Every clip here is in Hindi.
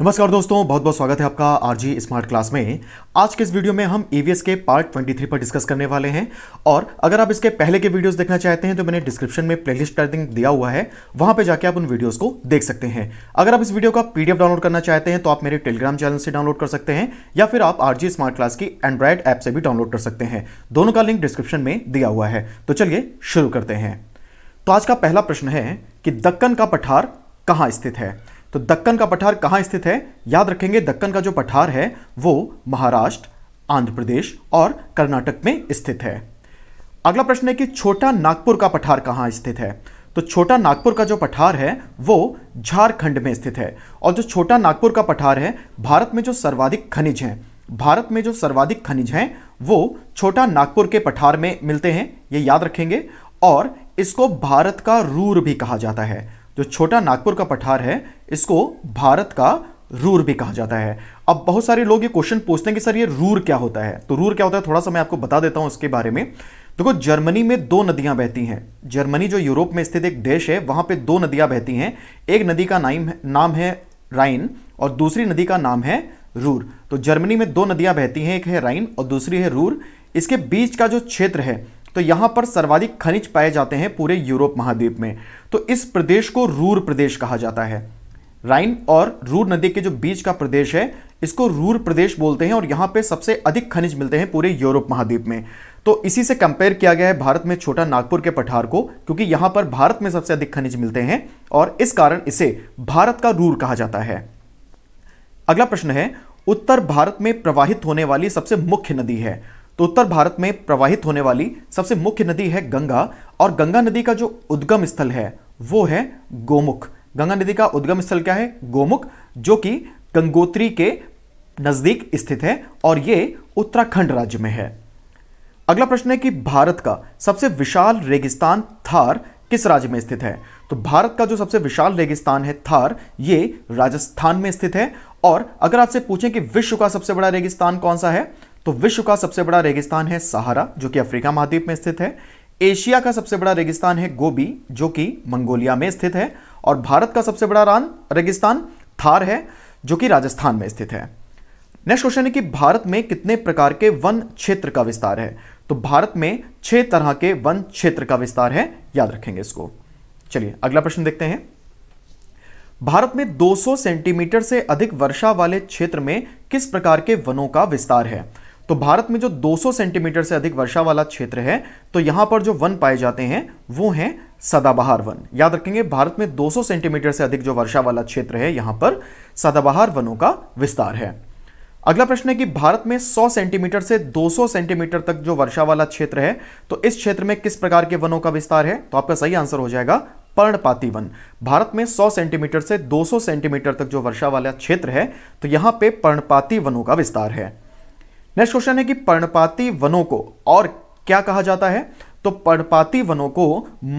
नमस्कार दोस्तों बहुत बहुत स्वागत है आपका आरजी स्मार्ट क्लास में आज के इस वीडियो में हम ईवीएस के पार्ट 23 पर डिस्कस करने वाले हैं और अगर आप इसके पहले के वीडियोस देखना चाहते हैं तो मैंने डिस्क्रिप्शन में प्लेलिस्ट का दिया हुआ है वहां पे जाके आप उन वीडियोस को देख सकते हैं अगर आप इस वीडियो का पीडीएफ डाउनलोड करना चाहते हैं तो आप मेरे टेलीग्राम चैनल से डाउनलोड कर सकते हैं या फिर आप आरजी स्मार्ट क्लास की एंड्रॉयड ऐप से भी डाउनलोड कर सकते हैं दोनों का लिंक डिस्क्रिप्शन में दिया हुआ है तो चलिए शुरू करते हैं तो आज का पहला प्रश्न है कि दक्कन का पठार कहाँ स्थित है तो दक्कन का पठार कहाँ स्थित है याद रखेंगे दक्कन का जो पठार है वो महाराष्ट्र आंध्र प्रदेश और कर्नाटक में स्थित है अगला प्रश्न है कि छोटा नागपुर का पठार कहाँ स्थित है तो छोटा नागपुर का जो पठार है वो झारखंड में स्थित है और जो छोटा नागपुर का पठार है भारत में जो सर्वाधिक खनिज हैं भारत में जो सर्वाधिक खनिज हैं वो छोटा नागपुर के पठार में मिलते हैं ये याद रखेंगे और इसको भारत का रूर भी कहा जाता है जो छोटा नागपुर का पठार है इसको भारत का रूर भी कहा जाता है अब बहुत सारे लोग ये क्वेश्चन पूछते हैं कि सर ये रूर क्या होता है तो रूर क्या होता है थोड़ा सा मैं आपको बता देता हूं उसके बारे में देखो तो जर्मनी में दो नदियां बहती हैं जर्मनी जो यूरोप में स्थित एक देश है वहां पे दो नदियां बहती हैं एक नदी का नाम नाम है राइन और दूसरी नदी का नाम है रूर तो जर्मनी में दो नदियां बहती हैं एक है राइन और दूसरी है रूर इसके बीच का जो क्षेत्र है तो यहां पर सर्वाधिक खनिज पाए जाते हैं पूरे यूरोप महाद्वीप में तो इस प्रदेश को रूर प्रदेश कहा जाता है राइन और रूर नदी के जो बीच का प्रदेश है इसको रूर प्रदेश बोलते हैं और यहाँ पे सबसे अधिक खनिज मिलते हैं पूरे यूरोप महाद्वीप में तो इसी से कंपेयर किया गया है भारत में छोटा नागपुर के पठार को क्योंकि यहाँ पर भारत में सबसे अधिक खनिज मिलते हैं और इस कारण इसे भारत का रूर कहा जाता है अगला प्रश्न है उत्तर भारत में प्रवाहित होने वाली सबसे मुख्य नदी है तो उत्तर भारत में प्रवाहित होने वाली सबसे मुख्य नदी है गंगा और गंगा नदी का जो उद्गम स्थल है वो है गोमुख गंगा नदी का उद्गम स्थल क्या है गोमुख जो कि गंगोत्री के नजदीक स्थित है और ये उत्तराखंड राज्य में है अगला प्रश्न है कि भारत का सबसे विशाल रेगिस्तान थार किस राज्य में स्थित है तो भारत का जो सबसे विशाल रेगिस्तान है थार ये राजस्थान में स्थित है और अगर आपसे पूछें कि विश्व का सबसे बड़ा रेगिस्तान कौन सा है तो विश्व का सबसे बड़ा रेगिस्तान है सहारा जो कि अफ्रीका महाद्वीप में स्थित है एशिया का सबसे बड़ा रेगिस्तान है गोबी जो कि मंगोलिया में स्थित है और भारत का सबसे बड़ा रान रेगिस्तान थार है जो कि राजस्थान में स्थित है नेक्स्ट क्वेश्चन है कि भारत में कितने प्रकार के वन क्षेत्र का विस्तार है तो भारत में छह तरह के वन क्षेत्र का विस्तार है याद रखेंगे इसको चलिए अगला प्रश्न देखते हैं भारत में 200 सेंटीमीटर से अधिक वर्षा वाले क्षेत्र में किस प्रकार के वनों का विस्तार है तो भारत में जो 200 सेंटीमीटर से अधिक वर्षा वाला क्षेत्र है तो यहां पर जो वन पाए जाते हैं वो हैं सदाबहार वन याद रखेंगे भारत में 200 सेंटीमीटर से अधिक जो वर्षा वाला क्षेत्र है यहां पर सदाबहार वनों का विस्तार है अगला प्रश्न है कि भारत में 100 सेंटीमीटर से 200 सेंटीमीटर तक जो वर्षा वाला क्षेत्र है तो इस क्षेत्र में किस प्रकार के वनों का विस्तार है तो आपका सही आंसर हो जाएगा पर्णपाती वन भारत में 100 सेंटीमीटर से 200 सेंटीमीटर तक जो वर्षा वाला क्षेत्र है तो यहां पे पर्णपाती वनों का विस्तार है नेक्स्ट क्वेश्चन है कि पर्णपाती वनों को और क्या कहा जाता है तो पर्णपाती वनों को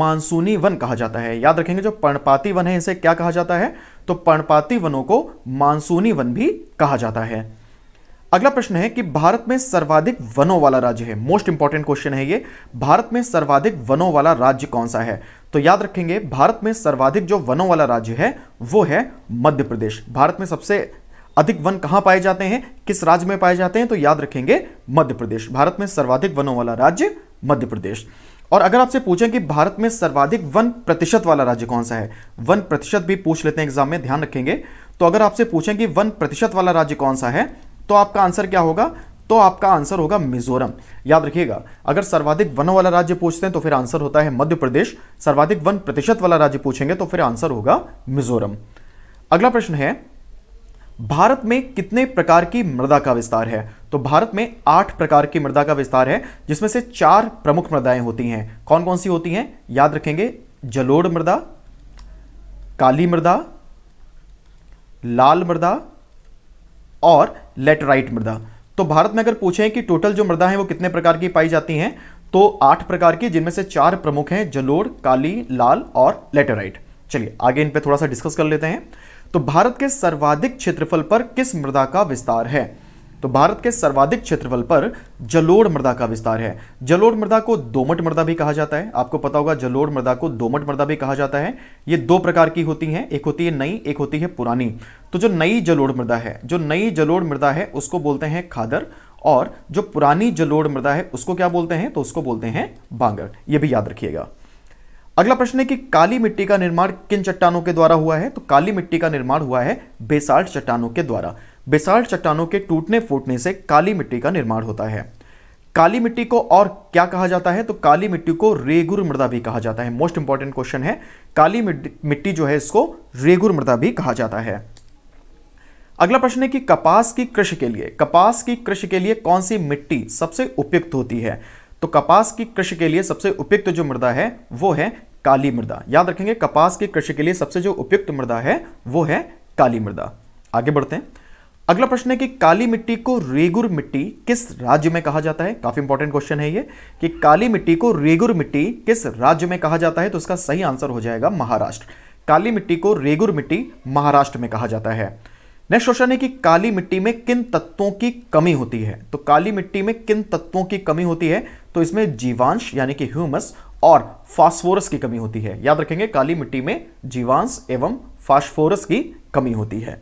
मानसूनी वन कहा जाता है याद रखेंगे जो पर्णपाती वन है इसे क्या कहा जाता है तो पर्णपाती वनों को मानसूनी वन भी कहा जाता है अगला प्रश्न है कि भारत में सर्वाधिक वनों वाला राज्य है मोस्ट इंपॉर्टेंट क्वेश्चन है ये भारत में सर्वाधिक वनों वाला राज्य कौन सा है तो याद रखेंगे भारत में सर्वाधिक जो वनों वाला राज्य है वो है मध्य प्रदेश भारत में सबसे अधिक वन कहां पाए जाते हैं किस राज्य में पाए जाते हैं तो याद रखेंगे मध्य प्रदेश भारत में सर्वाधिक वनों वाला राज्य मध्य प्रदेश और अगर आपसे पूछें कि भारत में सर्वाधिक वन प्रतिशत वाला राज्य कौन सा है वन प्रतिशत भी पूछ लेते हैं एग्जाम में ध्यान रखेंगे तो अगर आपसे पूछें कि वन प्रतिशत वाला राज्य कौन सा है तो आपका आंसर क्या होगा तो आपका आंसर होगा मिजोरम याद रखिएगा अगर सर्वाधिक वनों वाला राज्य पूछते हैं तो फिर आंसर होता है मध्य प्रदेश सर्वाधिक वन प्रतिशत वाला राज्य पूछेंगे तो फिर आंसर होगा मिजोरम अगला प्रश्न है भारत में कितने प्रकार की मृदा का विस्तार है तो भारत में आठ प्रकार की मृदा का विस्तार है जिसमें से चार प्रमुख मृदाएं होती हैं कौन कौन सी होती हैं याद रखेंगे जलोड़ मृदा काली मृदा लाल मृदा और लेटराइट मृदा तो भारत में अगर पूछें कि टोटल जो मृदा है वो कितने प्रकार की पाई जाती हैं तो आठ प्रकार की जिनमें से चार प्रमुख हैं जलोड़ काली लाल और लेटराइट चलिए आगे इन पर थोड़ा सा डिस्कस कर लेते हैं तो भारत के सर्वाधिक क्षेत्रफल पर किस मृदा का विस्तार है तो भारत के सर्वाधिक क्षेत्रफल पर जलोड़ मृदा का विस्तार है जलोड़ मृदा को दोमट मृदा भी कहा जाता है आपको पता होगा जलोड़ मृदा को दोमट मृदा भी कहा जाता है ये दो प्रकार की होती हैं एक होती है नई एक होती है पुरानी तो जो नई जलोड़ मृदा है जो नई जलोड़ मृदा है उसको बोलते हैं खादर और जो पुरानी जलोड़ मृदा है उसको क्या बोलते हैं तो उसको बोलते हैं बांगर यह भी याद रखिएगा अगला प्रश्न है कि काली मिट्टी का निर्माण किन चट्टानों के द्वारा हुआ है तो काली मिट्टी का निर्माण हुआ है बेसाल्ट चट्टानों के द्वारा बेसाल्ट चट्टानों के टूटने फूटने से काली मिट्टी का निर्माण होता है काली मिट्टी को और क्या कहा जाता है तो काली मिट्टी को रेगुर मृदा भी कहा जाता है मोस्ट इंपॉर्टेंट क्वेश्चन है काली मिट्टी जो है इसको रेगुर मृदा भी कहा जाता है अगला प्रश्न है कि कपास की कृषि के लिए कपास की कृषि के लिए कौन सी मिट्टी सबसे उपयुक्त होती है तो कपास की कृषि के लिए सबसे उपयुक्त जो मृदा है वो है काली मृदा याद रखेंगे कपास की कृषि के लिए सबसे जो उपयुक्त मृदा है वो है काली मृदा आगे बढ़ते हैं अगला प्रश्न है कि काली मिट्टी को रेगुर मिट्टी किस राज्य में कहा जाता है काफी इंपॉर्टेंट क्वेश्चन है ये कि काली मिट्टी को रेगुर मिट्टी किस राज्य में कहा जाता है तो उसका सही आंसर हो जाएगा महाराष्ट्र काली मिट्टी को रेगुर मिट्टी महाराष्ट्र में कहा जाता है नेक्स्ट क्वेश्चन है कि काली मिट्टी में किन तत्वों की कमी होती है तो काली मिट्टी में किन तत्वों की कमी होती है तो इसमें जीवांश यानी कि ह्यूमस और फास्फोरस की कमी होती है याद रखेंगे काली मिट्टी में जीवांश एवं फास्फोरस की कमी होती है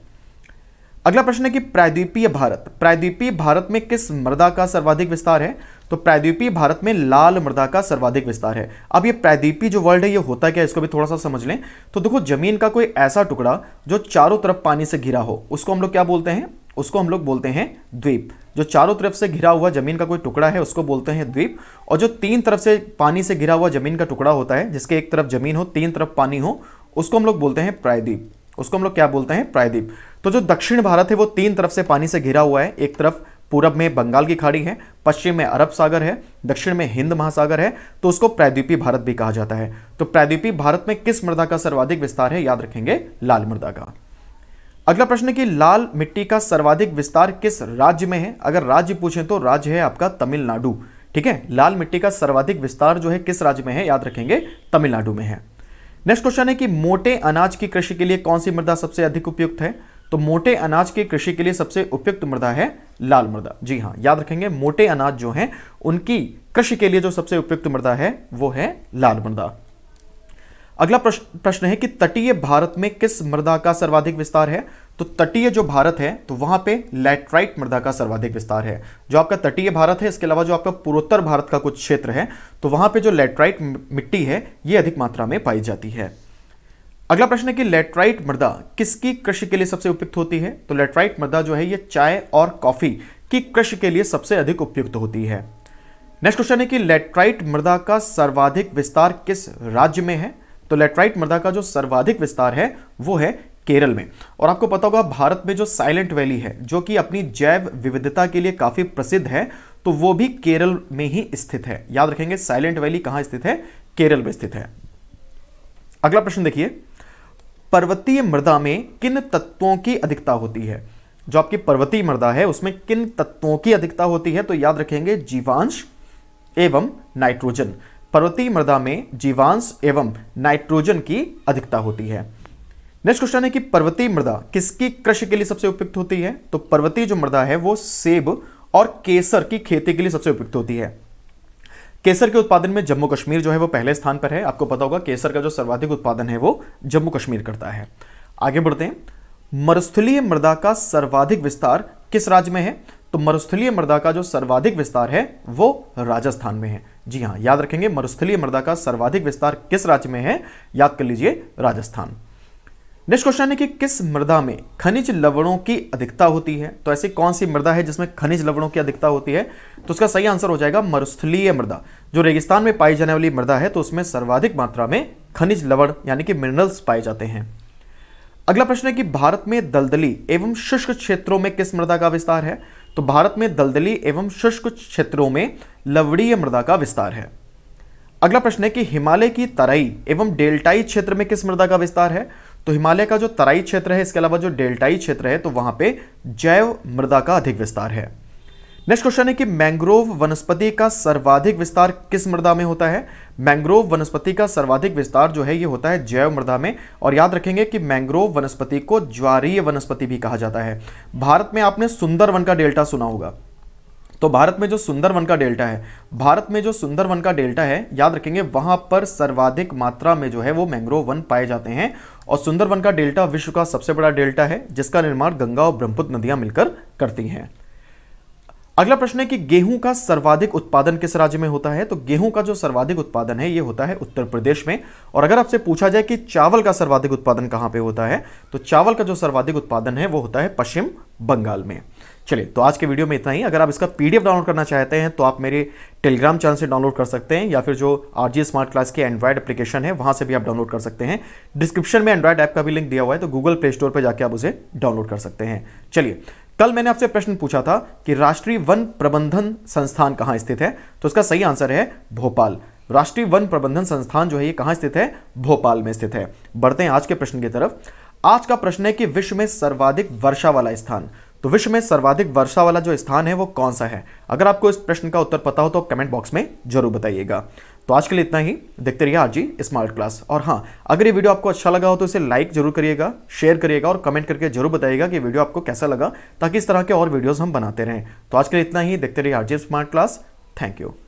अगला प्रश्न है कि प्रायद्वीपीय भारत प्रायद्वीपीय भारत में किस मृदा का सर्वाधिक विस्तार है तो प्रायद्वीपीय भारत में लाल मृदा का सर्वाधिक विस्तार है अब ये प्रायद्वीपीय जो वर्ल्ड है ये होता क्या है इसको भी थोड़ा सा समझ लें तो देखो जमीन का कोई ऐसा टुकड़ा जो चारों तरफ पानी से घिरा हो उसको हम लोग क्या बोलते हैं उसको हम लोग बोलते हैं द्वीप जो चारों तरफ से घिरा हुआ जमीन का कोई टुकड़ा है उसको बोलते हैं द्वीप और जो तीन तरफ से पानी से घिरा हुआ जमीन का टुकड़ा होता है जिसके एक तरफ जमीन हो तीन तरफ पानी हो उसको हम लोग बोलते हैं प्रायद्वीप उसको हम लोग क्या बोलते हैं प्रायद्वीप तो जो दक्षिण भारत है वो तीन तरफ से पानी से घिरा हुआ है एक तरफ पूरब में बंगाल की खाड़ी है पश्चिम में अरब सागर है दक्षिण में हिंद महासागर है तो उसको प्रायद्वीपी भारत भी कहा जाता है तो प्रायद्वीपी भारत में किस मृदा का सर्वाधिक विस्तार है याद रखेंगे लाल मृदा का अगला प्रश्न कि लाल मिट्टी का सर्वाधिक विस्तार किस राज्य में है अगर राज्य पूछें तो राज्य है आपका तमिलनाडु ठीक है लाल मिट्टी का सर्वाधिक विस्तार जो है किस राज्य में है याद रखेंगे तमिलनाडु में है नेक्स्ट क्वेश्चन है कि मोटे अनाज की कृषि के लिए कौन सी मृदा सबसे अधिक उपयुक्त है तो मोटे अनाज की कृषि के लिए सबसे उपयुक्त मृदा है लाल मृदा जी हाँ याद रखेंगे मोटे अनाज जो है उनकी कृषि के लिए जो सबसे उपयुक्त मृदा है वो है लाल मृदा अगला प्रश्न है कि तटीय भारत में किस मृदा का सर्वाधिक विस्तार है तो तटीय जो भारत है तो वहां पे लैटराइट मृदा का सर्वाधिक विस्तार है जो आपका तटीय भारत है इसके अलावा जो आपका पूर्वोत्तर भारत का कुछ क्षेत्र है तो वहां पे जो लैटराइट मिट्टी है ये अधिक मात्रा में पाई जाती है अगला प्रश्न है कि लेटराइट मृदा किसकी कृषि के लिए सबसे उपयुक्त होती है तो लेटराइट मृदा जो है ये चाय और कॉफी की कृषि के लिए सबसे अधिक उपयुक्त होती है नेक्स्ट क्वेश्चन है कि लेटराइट मृदा का सर्वाधिक विस्तार किस राज्य में है तो लेटराइट मृदा का जो सर्वाधिक विस्तार है वो है केरल में और आपको पता होगा भारत में जो साइलेंट वैली है जो कि अपनी जैव विविधता के लिए काफ़ी प्रसिद्ध है तो वो भी केरल में ही स्थित है याद रखेंगे साइलेंट वैली कहां स्थित है केरल में स्थित है अगला प्रश्न देखिए पर्वतीय मृदा में किन तत्वों की अधिकता होती है जो आपकी पर्वतीय मृदा है उसमें किन तत्वों की अधिकता होती है तो याद रखेंगे जीवांश एवं नाइट्रोजन पर्वतीय मृदा में जीवांश एवं नाइट्रोजन की अधिकता होती है नेक्स्ट क्वेश्चन है कि पर्वतीय मृदा किसकी कृषि के लिए सबसे उपयुक्त होती है तो पर्वतीय जो मृदा है वो सेब और केसर की खेती के लिए सबसे उपयुक्त होती है केसर के उत्पादन में जम्मू कश्मीर जो है वो पहले स्थान पर है आपको पता होगा केसर का जो सर्वाधिक उत्पादन है वो जम्मू कश्मीर करता है आगे बढ़ते हैं मरुस्थलीय मृदा का सर्वाधिक विस्तार किस राज्य में है तो मरुस्थलीय मृदा का जो सर्वाधिक विस्तार है वो राजस्थान में है जी हाँ याद रखेंगे मरुस्थलीय मृदा का सर्वाधिक विस्तार किस राज्य में है याद कर लीजिए राजस्थान नेक्स्ट क्वेश्चन है कि किस मृदा में खनिज लवणों की अधिकता होती है तो ऐसी कौन सी मृदा है जिसमें खनिज लवणों की अधिकता होती है तो उसका सही आंसर हो जाएगा मरुस्थलीय मृदा जो रेगिस्तान में पाई जाने वाली मृदा है तो उसमें सर्वाधिक मात्रा में खनिज लवण यानी कि मिनरल्स पाए जाते हैं अगला प्रश्न है कि भारत में दलदली एवं शुष्क क्षेत्रों में किस मृदा का विस्तार है तो भारत में दलदली एवं शुष्क क्षेत्रों में लवड़ीय मृदा का विस्तार है अगला प्रश्न है कि हिमालय की तराई एवं डेल्टाई क्षेत्र में किस मृदा का विस्तार है तो हिमालय का जो तराई क्षेत्र है इसके अलावा जो डेल्टाई क्षेत्र है तो वहां पे जैव मृदा का अधिक विस्तार है नेक्स्ट क्वेश्चन है कि मैंग्रोव वनस्पति का सर्वाधिक विस्तार किस मृदा में होता है मैंग्रोव वनस्पति का सर्वाधिक विस्तार जो है ये होता है जैव मृदा में और याद रखेंगे कि मैंग्रोव वनस्पति को ज्वारीय वनस्पति भी कहा जाता है भारत में आपने सुंदर वन का डेल्टा सुना होगा तो भारत में जो सुंदर वन का डेल्टा है भारत में जो सुंदर वन का डेल्टा है याद रखेंगे वहां पर सर्वाधिक मात्रा में जो है वो मैंग्रोव वन पाए जाते हैं और सुंदरवन का डेल्टा विश्व का सबसे बड़ा डेल्टा है जिसका निर्माण गंगा और ब्रह्मपुत्र नदियां मिलकर करती हैं अगला प्रश्न है कि गेहूं का सर्वाधिक उत्पादन किस राज्य में होता है तो गेहूं का जो सर्वाधिक उत्पादन है ये होता है उत्तर प्रदेश में और अगर आपसे पूछा जाए कि चावल का सर्वाधिक उत्पादन कहां पे होता है तो चावल का जो सर्वाधिक उत्पादन है वो होता है पश्चिम बंगाल में चलिए तो आज के वीडियो में इतना ही अगर आप इसका पीडीएफ डाउनलोड करना चाहते हैं तो आप मेरे टेलीग्राम चैनल से डाउनलोड कर सकते हैं या फिर जो आरजी स्मार्ट क्लास के एंड्रॉइड एप्लीकेशन है वहां से भी आप डाउनलोड कर सकते हैं डिस्क्रिप्शन में एंड्रॉइड ऐप का भी लिंक दिया हुआ है तो गूगल प्ले स्टोर पर जाकर आप उसे डाउनलोड कर सकते हैं चलिए कल मैंने आपसे प्रश्न पूछा था कि राष्ट्रीय वन प्रबंधन संस्थान कहाँ स्थित है तो उसका सही आंसर है भोपाल राष्ट्रीय वन प्रबंधन संस्थान जो है ये कहाँ स्थित है भोपाल में स्थित है बढ़ते हैं आज के प्रश्न की तरफ आज का प्रश्न है कि विश्व में सर्वाधिक वर्षा वाला स्थान तो विश्व में सर्वाधिक वर्षा वाला जो स्थान है वो कौन सा है अगर आपको इस प्रश्न का उत्तर पता हो तो कमेंट बॉक्स में जरूर बताइएगा तो आज के लिए इतना ही देखते रहिए आरजी स्मार्ट क्लास और हाँ अगर ये वीडियो आपको अच्छा लगा हो तो इसे लाइक जरूर करिएगा शेयर करिएगा और कमेंट करके जरूर बताइएगा कि वीडियो आपको कैसा लगा ताकि इस तरह के और वीडियोज़ हम बनाते रहें तो आज के लिए इतना ही देखते रहिए RG smart class thank you